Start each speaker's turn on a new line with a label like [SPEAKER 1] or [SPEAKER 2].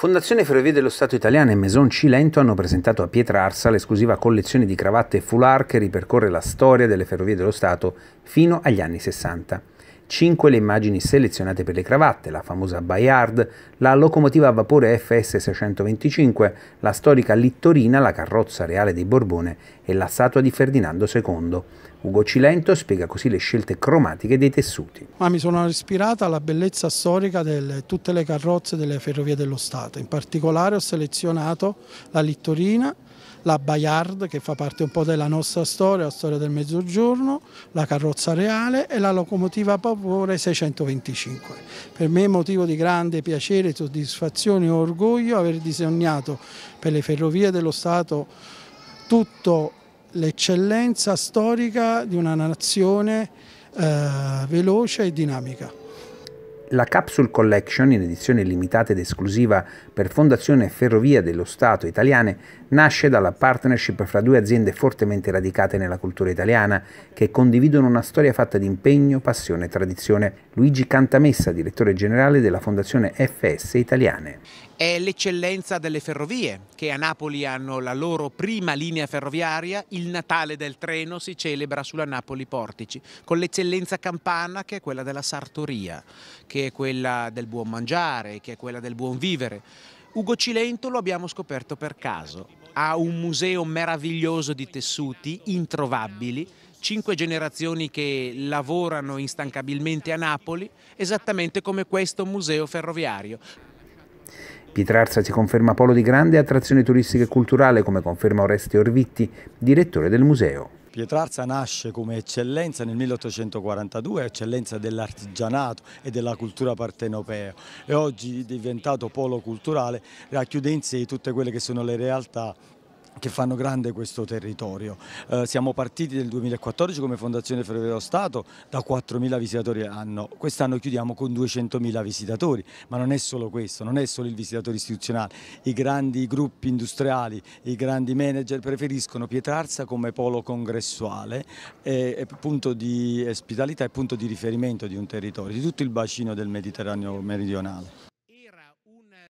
[SPEAKER 1] Fondazione Ferrovie dello Stato Italiana e Maison Cilento hanno presentato a Pietra Arsa l'esclusiva collezione di cravatte foulard che ripercorre la storia delle Ferrovie dello Stato fino agli anni 60. 5 le immagini selezionate per le cravatte, la famosa Bayard, la locomotiva a vapore FS625, la storica Littorina, la carrozza reale dei Borbone e la statua di Ferdinando II. Ugo Cilento spiega così le scelte cromatiche dei tessuti.
[SPEAKER 2] Ma mi sono ispirata alla bellezza storica di tutte le carrozze delle ferrovie dello Stato, in particolare ho selezionato la Littorina, la Bayard che fa parte un po' della nostra storia, la storia del mezzogiorno, la carrozza reale e la locomotiva a vapore 625. Per me è motivo di grande piacere, soddisfazione e orgoglio aver disegnato per le ferrovie dello Stato tutta l'eccellenza storica di una nazione eh, veloce e dinamica
[SPEAKER 1] la Capsule Collection, in edizione limitata ed esclusiva per Fondazione Ferrovia dello Stato italiane, nasce dalla partnership fra due aziende fortemente radicate nella cultura italiana, che condividono una storia fatta di impegno, passione e tradizione. Luigi Cantamessa, direttore generale della Fondazione FS Italiane.
[SPEAKER 3] È l'eccellenza delle ferrovie, che a Napoli hanno la loro prima linea ferroviaria, il Natale del treno si celebra sulla Napoli Portici, con l'eccellenza campana che è quella della sartoria, che che è quella del buon mangiare, che è quella del buon vivere. Ugo Cilento lo abbiamo scoperto per caso. Ha un museo meraviglioso di tessuti introvabili, cinque generazioni che lavorano instancabilmente a Napoli, esattamente come questo museo
[SPEAKER 4] ferroviario.
[SPEAKER 1] Pietrarsa si conferma polo di grande attrazione turistica e culturale, come conferma Oreste Orvitti, direttore del museo.
[SPEAKER 4] Pietrarza nasce come eccellenza nel 1842, eccellenza dell'artigianato e della cultura partenopea e oggi è diventato polo culturale, racchiude in sé tutte quelle che sono le realtà che fanno grande questo territorio. Eh, siamo partiti nel 2014 come Fondazione Ferrovia dello Stato da 4.000 visitatori all'anno, quest'anno chiudiamo con 200.000 visitatori, ma non è solo questo, non è solo il visitatore istituzionale, i grandi gruppi industriali, i grandi manager preferiscono Pietrarsa come polo congressuale, e, eh, e punto di ospitalità e punto di riferimento di un territorio, di tutto il bacino del Mediterraneo meridionale.